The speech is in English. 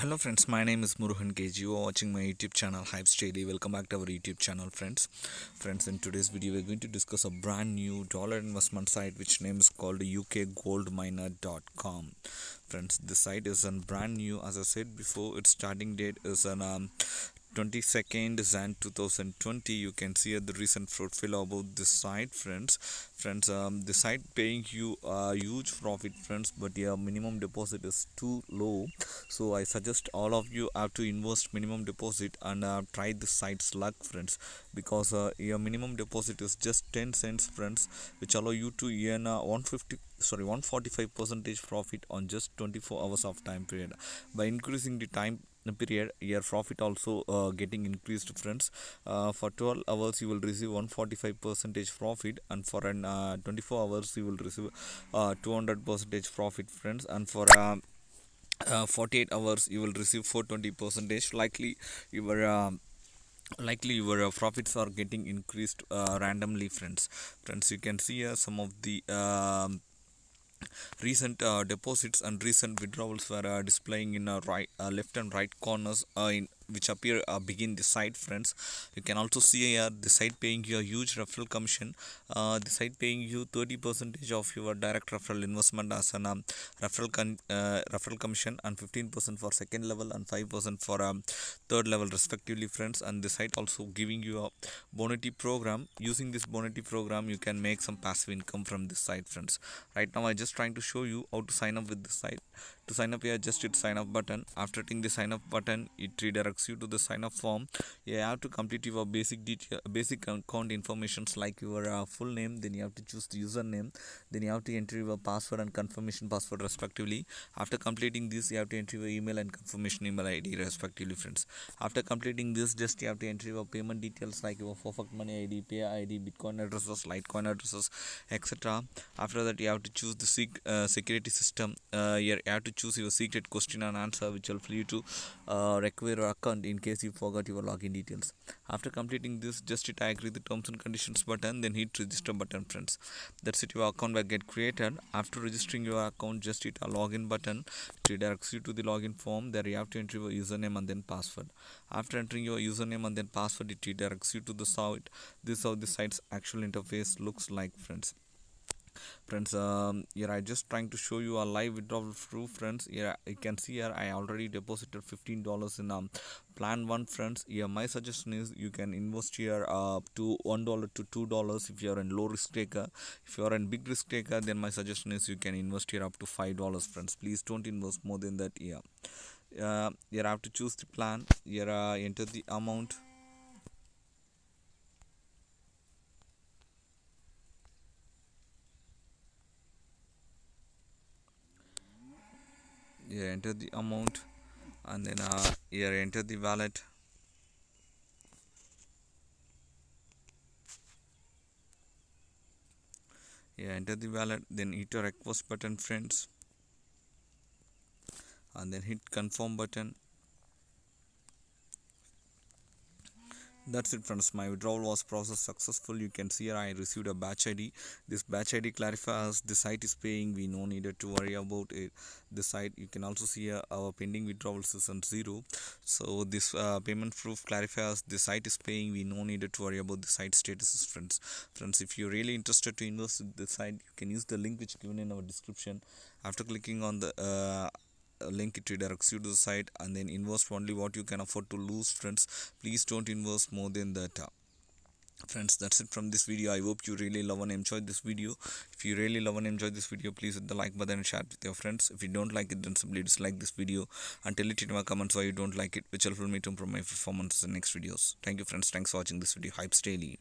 hello friends my name is Muruhan KG you are watching my youtube channel Hypes daily welcome back to our youtube channel friends friends in today's video we're going to discuss a brand new dollar investment site which name is called ukgoldminer.com friends this site is a brand new as I said before its starting date is on um, 22nd and 2020 you can see at the recent portfolio about this site friends friends um, the site paying you a huge profit friends but your minimum deposit is too low so I suggest all of you have to invest minimum deposit and uh, try the site's luck friends because uh, your minimum deposit is just 10 cents friends which allow you to earn uh, 150 sorry 145 percentage profit on just 24 hours of time period by increasing the time period your profit also uh, getting increased friends uh, for 12 hours you will receive 145 percentage profit and for an uh, 24 hours you will receive uh, 200 percentage profit friends and for um, 48 hours you will receive 420 percentage likely you were likely your uh, profits are getting increased uh, randomly friends friends you can see uh, some of the um, recent uh, deposits and recent withdrawals were uh, displaying in uh, right uh, left and right corners in which appear uh, begin the side friends you can also see here the side paying you a huge referral commission uh, this side paying you 30 percentage of your direct referral investment as an um, referral con uh, referral commission and 15 percent for second level and 5 percent for um, third level respectively friends and the site also giving you a bonity program using this bonity program you can make some passive income from this site friends right now i just trying to show you how to sign up with this site to sign up here just hit sign up button after hitting the sign up button it redirects you to the sign up form you have to complete your basic detail basic account informations like your uh, full name then you have to choose the username then you have to enter your password and confirmation password respectively after completing this you have to enter your email and confirmation email id respectively friends after completing this just you have to enter your payment details like your perfect money id pay id bitcoin addresses litecoin addresses etc after that you have to choose the sec- uh, security system uh, you have to choose your secret question and answer which will free you to uh, require a in case you forgot your login details after completing this just hit agree the terms and conditions button then hit register button friends that's it your account will get created after registering your account just hit a login button it redirects you to the login form there you have to enter your username and then password after entering your username and then password it redirects you to the site this is how the site's actual interface looks like friends friends um, here I just trying to show you a live withdrawal through friends here you can see here I already deposited $15 in um, plan one friends Yeah, my suggestion is you can invest here uh, to one dollar to two dollars if you are in low risk taker if you are in big risk taker then my suggestion is you can invest here up to five dollars friends please don't invest more than that here uh, here I have to choose the plan here uh, enter the amount here enter the amount and then uh, here enter the wallet here enter the wallet then hit a request button friends and then hit confirm button that's it friends my withdrawal was processed successful you can see here i received a batch id this batch id clarifies the site is paying we no needed to worry about it the site you can also see our pending withdrawals is on zero so this uh, payment proof clarifies the site is paying we no needed to worry about the site statuses friends friends if you're really interested to invest in the site you can use the link which given in our description after clicking on the uh, uh, link it redirects you to the site and then invest only what you can afford to lose friends please don't invest more than that uh, friends that's it from this video i hope you really love and enjoyed this video if you really love and enjoyed this video please hit the like button and share it with your friends if you don't like it then simply dislike this video and tell it in my comments why you don't like it which will help me to improve my performance in the next videos thank you friends thanks for watching this video hype daily